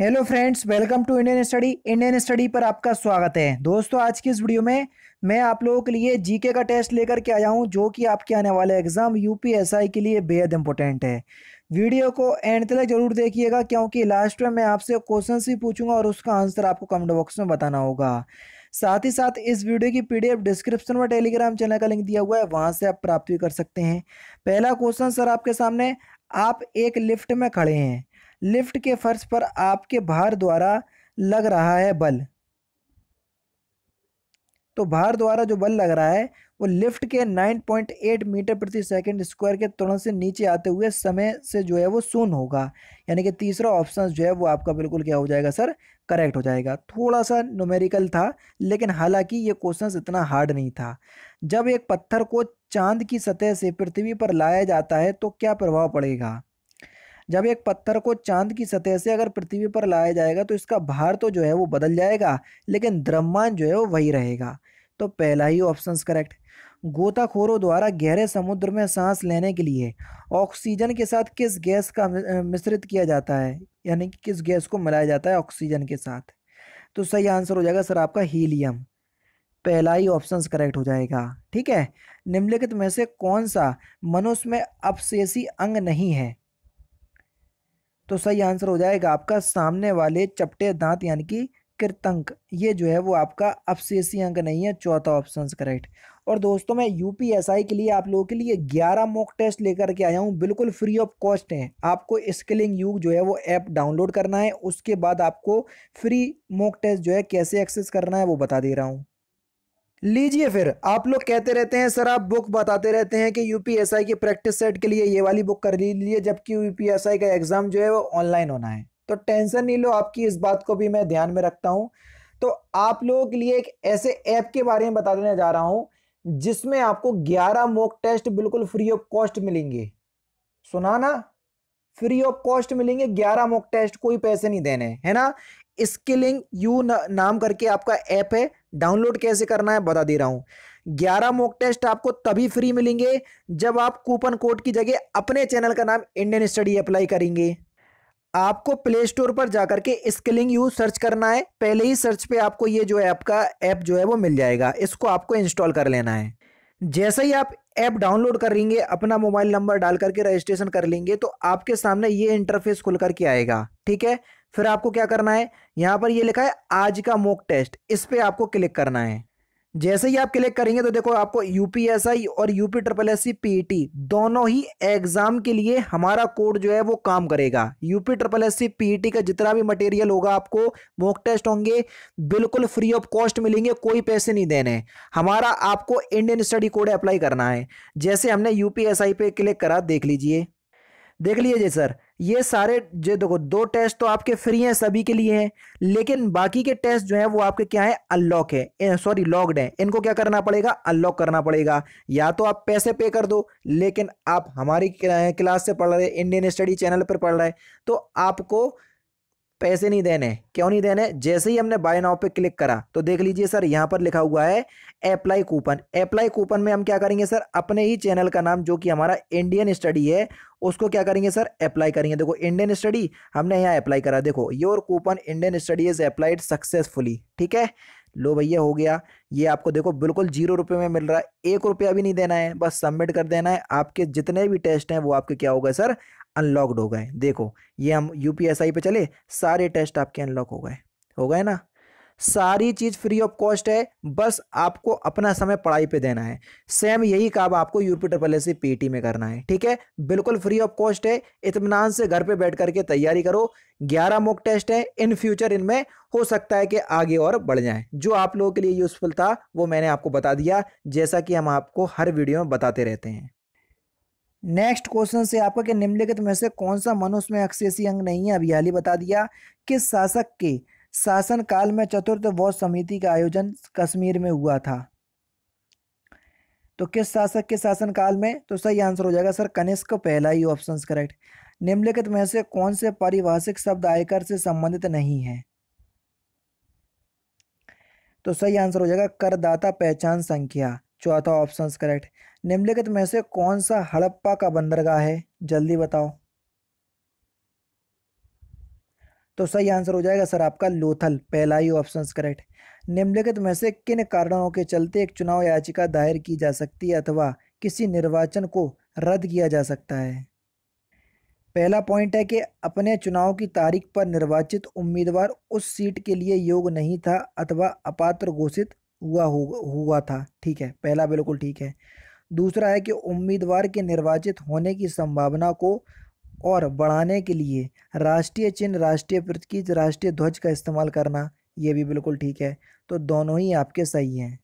hello friends welcome to Indian study Indian study पर आपका स्वागत है दोस्तों आज की इस वीडियो में मैं आप लोगों के लिए जीके का टेस्ट लेकर के आया हूं जो कि आपके आने वाले एग्जाम यूपीएसआई के लिए बेहद इंपॉर्टेंट है वीडियो को एंड तक जरूर देखिएगा क्योंकि लास्ट में मैं आपसे क्वेश्चन भी पूछूंगा और उसका आंसर आपको कमेंट बॉक्स में बताना होगा साथ ही साथ इस वीडियो की पीडीएफ डिस्क्रिप्शन में टेलीग्राम चैनल का लिंक दिया हुआ है वहाँ से आप प्राप्त भी कर सकते हैं पहला क्वेश्चन सर आपके सामने आप एक लिफ्ट में खड़े हैं लिफ्ट के फर्श पर आपके भार द्वारा लग रहा है बल तो भार द्वारा जो बल लग रहा है वो लिफ्ट के 9.8 मीटर प्रति सेकंड स्क्वायर के तुरंत से नीचे आते हुए समय से जो है वो शून्य होगा यानी कि तीसरा ऑप्शन जो है वो आपका बिल्कुल क्या हो जाएगा सर करेक्ट हो जाएगा थोड़ा सा नोमेरिकल था लेकिन हालांकि ये क्वेश्चन इतना हार्ड नहीं था जब एक पत्थर को चांद की सतह से पृथ्वी पर लाया जाता है तो क्या प्रभाव पड़ेगा जब एक पत्थर को चांद की सतह से अगर पृथ्वी पर लाया जाएगा तो इसका भार तो जो है वो बदल जाएगा लेकिन द्रव्यमान जो है वो वही रहेगा तो पहला ही ऑप्शन करेक्ट गोताखोरों द्वारा गहरे समुद्र में सांस लेने के लिए ऑक्सीजन के साथ किस गैस का मिश्रित किया जाता है यानी कि किस गैस को मिलाया जाता है ऑक्सीजन के साथ तो सही आंसर हो जाएगा सर आपका हीलियम पहला ही ऑप्शन करेक्ट हो जाएगा ठीक है निम्नलिखित में से कौन सा मनुष्य में अपशेषी अंग नहीं है तो सही आंसर हो जाएगा आपका सामने वाले चपटे दांत यानी कि कृतंक ये जो है वो आपका अपशेषी अंक नहीं है चौथा ऑप्शन करेक्ट और दोस्तों मैं आई के लिए आप लोगों के लिए 11 मॉक टेस्ट लेकर के आया हूँ बिल्कुल फ्री ऑफ कॉस्ट है आपको स्किलिंग यूग जो है वो ऐप डाउनलोड करना है उसके बाद आपको फ्री मॉक टेस्ट जो है कैसे एक्सेस करना है वो बता दे रहा हूँ लीजिए फिर आप लोग कहते रहते हैं सर आप बुक बताते रहते हैं कि यूपीएसआई की प्रैक्टिस सेट के लिए ये वाली बुक कर लीजिए जबकि यूपीएसआई का एग्ज़ाम जो है वो ऑनलाइन होना है तो टेंशन नहीं लो आपकी इस बात को भी मैं ध्यान में रखता हूँ तो आप लोगों के लिए एक ऐसे ऐप के बारे में बता देने जा रहा हूँ जिसमें आपको ग्यारह मोक टेस्ट बिल्कुल फ्री ऑफ कॉस्ट मिलेंगे सुना ना फ्री ऑफ कॉस्ट मिलेंगे ग्यारह मोक टेस्ट कोई पैसे नहीं देने है ना स्किलिंग यू नाम करके आपका ऐप है डाउनलोड कैसे करना है बता दे रहा हूँ ग्यारह मोक टेस्ट आपको तभी फ्री मिलेंगे जब आप कूपन कोड की जगह अपने चैनल का नाम इंडियन स्टडी अप्लाई करेंगे आपको प्ले स्टोर पर जाकर के स्किलिंग यू सर्च करना है पहले ही सर्च पे आपको ये जो ऐप का ऐप जो है वो मिल जाएगा इसको आपको इंस्टॉल कर लेना है जैसे ही आप ऐप डाउनलोड कर लेंगे अपना मोबाइल नंबर डाल करके रजिस्ट्रेशन कर लेंगे तो आपके सामने ये इंटरफेस खुल करके आएगा ठीक है फिर आपको क्या करना है यहाँ पर ये लिखा है आज का मोक टेस्ट इस पर आपको क्लिक करना है जैसे ही आप क्लिक करेंगे तो देखो आपको यूपीएसआई और UP triple S C PET दोनों ही एग्जाम के लिए हमारा कोड जो है वो काम करेगा UP triple S C PET का जितना भी मटेरियल होगा आपको मॉक टेस्ट होंगे बिल्कुल फ्री ऑफ कॉस्ट मिलेंगे कोई पैसे नहीं देने हमारा आपको इंडियन स्टडी कोड अप्लाई करना है जैसे हमने यूपीएसआई पे क्लिक करा देख लीजिए देख लीजिए सर ये सारे जो देखो दो टेस्ट तो आपके फ्री हैं सभी के लिए हैं लेकिन बाकी के टेस्ट जो हैं वो आपके क्या है अनलॉक है सॉरी लॉकड हैं इनको क्या करना पड़ेगा अनलॉक करना पड़ेगा या तो आप पैसे पे कर दो लेकिन आप हमारी क्लास से पढ़ रहे इंडियन स्टडी चैनल पर पढ़ रहे तो आपको पैसे नहीं देने क्यों नहीं देने जैसे ही हमने बाय नाउ पे क्लिक करा तो देख लीजिए सर यहाँ पर लिखा हुआ है अप्लाई कूपन अप्लाई कूपन में हम क्या करेंगे सर अपने ही चैनल का नाम जो कि हमारा इंडियन स्टडी है उसको क्या करेंगे सर अप्लाई करेंगे देखो इंडियन स्टडी हमने यहाँ अप्लाई करा देखो your coupon Indian study is applied successfully ठीक है लो भैया हो गया ये आपको देखो बिल्कुल जीरो रुपये में मिल रहा है एक रुपया भी नहीं देना है बस सबमिट कर देना है आपके जितने भी टेस्ट हैं वो आपके क्या हो गए सर अनलॉकड हो गए देखो ये हम यू पी पे चले सारे टेस्ट आपके अनलॉक हो गए हो गए ना सारी चीज़ फ्री ऑफ कॉस्ट है बस आपको अपना समय पढ़ाई पे देना है सेम यही काम आपको यूपी पहले एस पीटी में करना है ठीक है बिल्कुल फ्री ऑफ कॉस्ट है इतमान से घर पे बैठ करके तैयारी करो ग्यारह मॉक टेस्ट है इन फ्यूचर इनमें हो सकता है कि आगे और बढ़ जाए जो आप लोगों के लिए यूज़फुल था वो मैंने आपको बता दिया जैसा कि हम आपको हर वीडियो में बताते रहते हैं नेक्स्ट क्वेश्चन से आपका कि निम्नलिखित में से कौन सा मनुष्य में अक्षेसी अंग नहीं है अभी हाल ही बता दिया किस शासक के शासन काल में चतुर्थ बौद्ध समिति का आयोजन कश्मीर में हुआ था तो किस शासक के शासन काल में तो सही आंसर हो जाएगा सर कनिष्क पहला ही ऑप्शन करेक्ट निम्नलिखित में से कौन से पारिभाषिक शब्द आयकर से संबंधित नहीं है तो सही आंसर हो जाएगा करदाता पहचान संख्या चौथा ऑप्शन करेक्ट निम्नलिखित में से कौन सा हड़प्पा का बंदरगाह है जल्दी बताओ तो सही आंसर हो जाएगा सर आपका लोथल पहला ही ऑप्शन करेक्ट निम्नलिखित में से किन कारणों के चलते एक चुनाव याचिका दायर की जा सकती है अथवा किसी निर्वाचन को रद्द किया जा सकता है पहला पॉइंट है कि अपने चुनाव की तारीख पर निर्वाचित उम्मीदवार उस सीट के लिए योग्य नहीं था अथवा अपात्र घोषित हुआ हुआ था ठीक है पहला बिल्कुल ठीक है दूसरा है कि उम्मीदवार के निर्वाचित होने की संभावना को और बढ़ाने के लिए राष्ट्रीय चिन्ह राष्ट्रीय प्रतीक राष्ट्रीय ध्वज का इस्तेमाल करना ये भी बिल्कुल ठीक है तो दोनों ही आपके सही हैं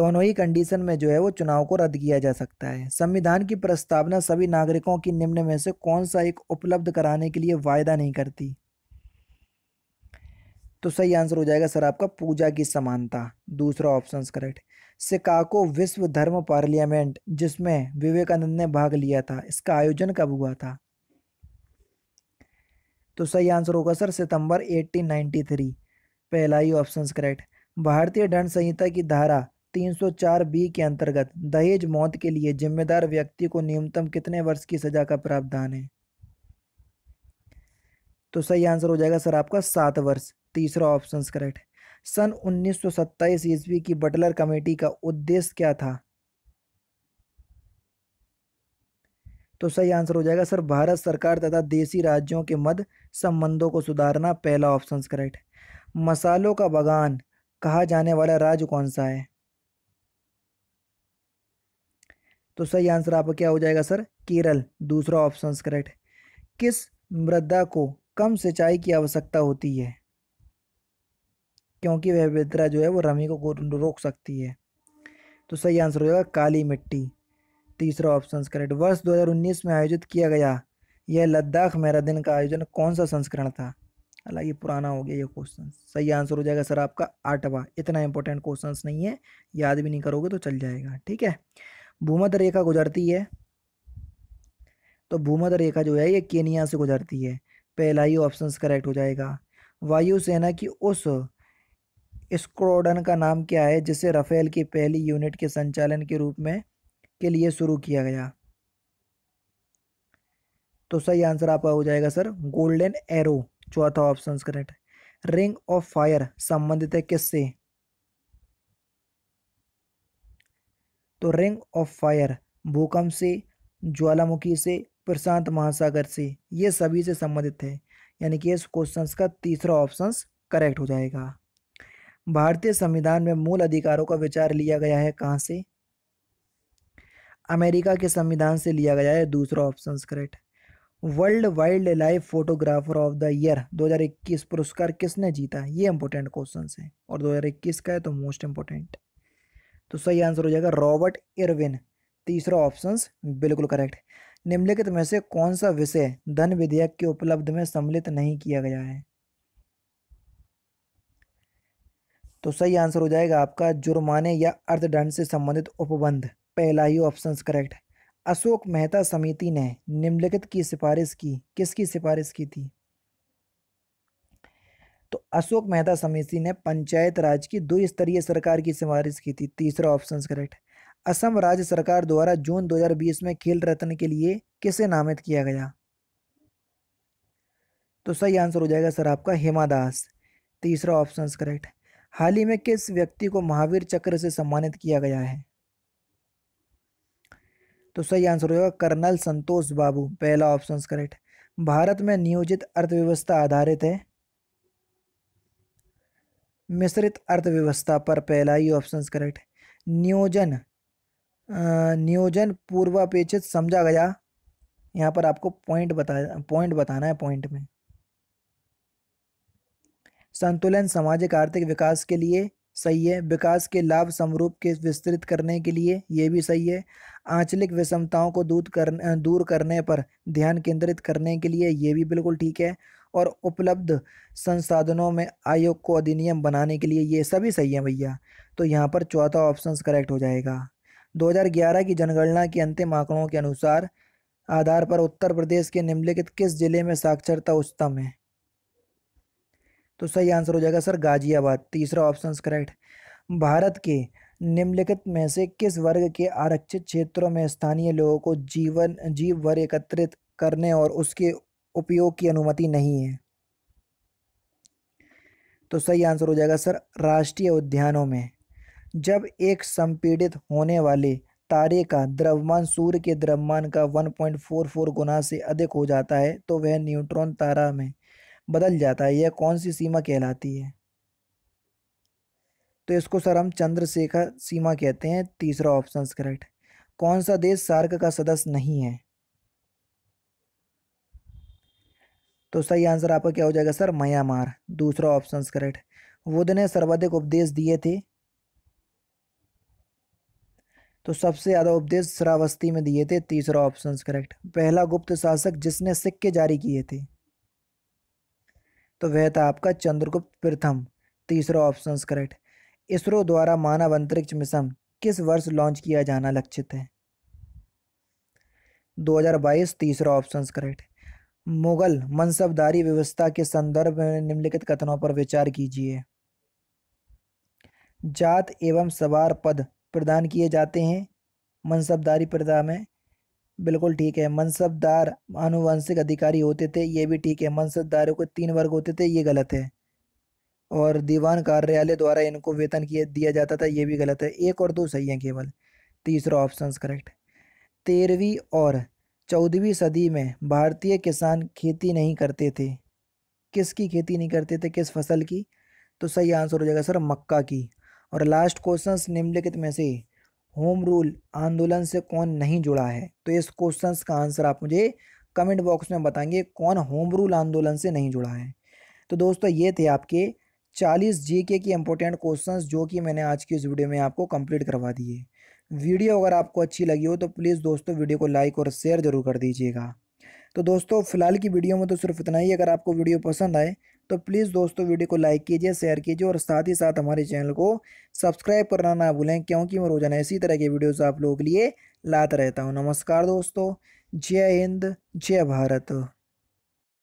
दोनों ही कंडीशन में जो है वो चुनाव को रद्द किया जा सकता है संविधान की प्रस्तावना सभी नागरिकों की निम्न में से कौन सा एक उपलब्ध कराने के लिए वायदा नहीं करती तो सही आंसर हो जाएगा सर आपका पूजा की समानता दूसरा ऑप्शन करेक्ट शिकागो विश्व धर्म पार्लियामेंट जिसमें विवेकानंद ने भाग लिया था इसका आयोजन कब हुआ था तो सही आंसर होगा सर सितंबर 1893 पहला ही ऑप्शन करेक्ट भारतीय दंड संहिता की धारा 304 बी के अंतर्गत दहेज मौत के लिए जिम्मेदार व्यक्ति को न्यूनतम कितने वर्ष की सजा का प्रावधान है तो सही आंसर हो जाएगा सर आपका सात वर्ष तीसरा ऑप्शन करेक्ट है सन 1927 ईस्वी की बटलर कमेटी का उद्देश्य क्या था तो सही आंसर हो जाएगा सर भारत सरकार तथा देसी राज्यों के मध्य संबंधों को सुधारना पहला ऑप्शन करेक्ट है मसालों का बगान कहा जाने वाला राज्य कौन सा है तो सही आंसर आपका क्या हो जाएगा सर केरल दूसरा ऑप्शन करेक्ट किस मृदा को कम सिंचाई की आवश्यकता होती है क्योंकि वह विद्रा जो है वो रमी को रोक सकती है तो सही आंसर हो जाएगा काली मिट्टी तीसरा ऑप्शन करेक्ट वर्ष 2019 में आयोजित किया गया यह लद्दाख दिन का आयोजन कौन सा संस्करण था हालांकि पुराना हो गया ये क्वेश्चन सही आंसर हो जाएगा सर आपका आठवा इतना इंपॉर्टेंट क्वेश्चन नहीं है याद भी नहीं करोगे तो चल जाएगा ठीक है भूमध रेखा गुजरती है तो भूमध रेखा जो है ये केनिया से गुजरती है पहला ही ऑप्शन करेक्ट हो जाएगा वायुसेना की उस स्क्रोडन का नाम क्या है जिसे राफेल की पहली यूनिट के संचालन के रूप में के लिए शुरू किया गया तो सही आंसर आपका हो जाएगा सर गोल्डन एरो चौथा option correct ring of fire संबंधित है किससे तो रिंग ऑफ फायर भूकंप से ज्वालामुखी से प्रशांत महासागर से ये सभी से संबंधित है यानी कि इस क्वेश्चन का तीसरा ऑप्शन करेक्ट हो जाएगा भारतीय संविधान में मूल अधिकारों का विचार लिया गया है कहाँ से अमेरिका के संविधान से लिया गया है दूसरा option correct world wildlife photographer of the year 2021 पुरस्कार किसने जीता ये इंपॉर्टेंट क्वेश्चन है और 2021 का है तो मोस्ट इम्पोर्टेंट तो सही आंसर हो जाएगा रॉबर्ट इरविन तीसरा ऑप्शन बिल्कुल करेक्ट निम्नलिखित में से कौन सा विषय धन विधेयक के उपलब्ध में सम्मिलित नहीं किया गया है तो सही आंसर हो जाएगा आपका जुर्माने या अर्थदंड से संबंधित उपबंध पहला ही ऑप्शन करेक्ट है अशोक मेहता समिति ने निम्नलिखित की सिफारिश की किसकी सिफारिश की थी तो अशोक मेहता समिति ने पंचायत राज की दो स्तरीय सरकार की सिफारिश की थी तीसरा ऑप्शन करेक्ट असम राज्य सरकार द्वारा जून 2020 में खेल रत्न के लिए किसे नामित किया गया तो सही आंसर हो जाएगा सर आपका हेमा दास तीसरा ऑप्शन करेक्ट हाल ही में किस व्यक्ति को महावीर चक्र से सम्मानित किया गया है तो सही आंसर होगा कर्नल संतोष बाबू पहला ऑप्शन करेक्ट भारत में नियोजित अर्थव्यवस्था आधारित है मिश्रित अर्थव्यवस्था पर पहला ही ऑप्शन करेक्ट नियोजन नियोजन पूर्वापेक्षित समझा गया यहाँ पर आपको पॉइंट बता पॉइंट बताना है पॉइंट में संतुलन सामाजिक आर्थिक विकास के लिए सही है विकास के लाभ समरूप के विस्तृत करने के लिए ये भी सही है आंचलिक विषमताओं को दूर कर दूर करने पर ध्यान केंद्रित करने के लिए ये भी बिल्कुल ठीक है और उपलब्ध संसाधनों में आयोग को अधिनियम बनाने के लिए ये सभी सही है भैया तो यहाँ पर चौथा ऑप्शन करेक्ट हो जाएगा 2011 की जनगणना के अंतिम आंकड़ों के अनुसार आधार पर उत्तर प्रदेश के निम्नलिखित किस जिले में साक्षरता उच्चतम है तो सही आंसर हो जाएगा सर गाजियाबाद तीसरा ऑप्शन करेक्ट भारत के निम्नलिखित में से किस वर्ग के आरक्षित क्षेत्रों में स्थानीय लोगों को जीवन जीव वर एकत्रित करने और उसके उपयोग की अनुमति नहीं है तो सही आंसर हो जाएगा सर राष्ट्रीय उद्यानों में जब एक संपीड़ित होने वाले तारे का द्रव्यमान सूर्य के द्रव्यमान का 1.44 गुना से अधिक हो जाता है तो वह न्यूट्रॉन तारा में बदल जाता है यह कौन सी सीमा कहलाती है तो इसको सर हम चंद्रशेखर सीमा कहते हैं तीसरा ऑप्शन करेक्ट कौन सा देश सार्क का सदस्य नहीं है तो सही आंसर आपका क्या हो जाएगा सर म्यांमार दूसरा ऑप्शन करेक्ट बुद्ध ने सर्वाधिक उपदेश दिए थे तो सबसे ज़्यादा उपदेश श्रावस्ती में दिए थे तीसरा ऑप्शन करेक्ट पहला गुप्त शासक जिसने सिक्के जारी किए थे तो वह था आपका चंद्रगुप्त प्रथम तीसरा ऑप्शन करेक्ट इसरो द्वारा मानव अंतरिक्ष मिशन किस वर्ष लॉन्च किया जाना लक्षित है 2022 तीसरा ऑप्शन करेक्ट मुगल मनसबदारी व्यवस्था के संदर्भ में निम्नलिखित कथनों पर विचार कीजिए जात एवं सवार पद प्रदान किए जाते हैं मनसबदारी प्रदा में बिल्कुल ठीक है मनसबदार आनुवंशिक अधिकारी होते थे ये भी ठीक है मनसबदारों के तीन वर्ग होते थे ये गलत है और दीवान कार्यालय द्वारा इनको वेतन किया दिया जाता था ये भी गलत है एक और दो सही हैं केवल तीसरा ऑप्शन करेक्ट तेरहवीं और चौदहवीं सदी में भारतीय किसान खेती नहीं करते थे किसकी खेती नहीं करते थे किस फसल की तो सही आंसर हो जाएगा सर मक्का की और लास्ट क्वेश्चन निम्नलिखित में से होम रूल आंदोलन से कौन नहीं जुड़ा है तो इस क्वेश्चन का आंसर आप मुझे कमेंट बॉक्स में बताएंगे कौन होम रूल आंदोलन से नहीं जुड़ा है तो दोस्तों ये थे आपके 40 जीके के इंपॉर्टेंट क्वेश्चंस जो कि मैंने आज की इस वीडियो में आपको कंप्लीट करवा दिए वीडियो अगर आपको अच्छी लगी हो तो प्लीज़ दोस्तों वीडियो को लाइक और शेयर ज़रूर कर दीजिएगा तो दोस्तों फिलहाल की वीडियो में तो सिर्फ इतना ही अगर आपको वीडियो पसंद आए तो प्लीज़ दोस्तों वीडियो को लाइक कीजिए शेयर कीजिए और साथ ही साथ हमारे चैनल को सब्सक्राइब करना ना भूलें क्योंकि मैं रोज़ाना इसी तरह के वीडियोस आप लोगों के लिए लाता रहता हूँ नमस्कार दोस्तों जय हिंद जय भारत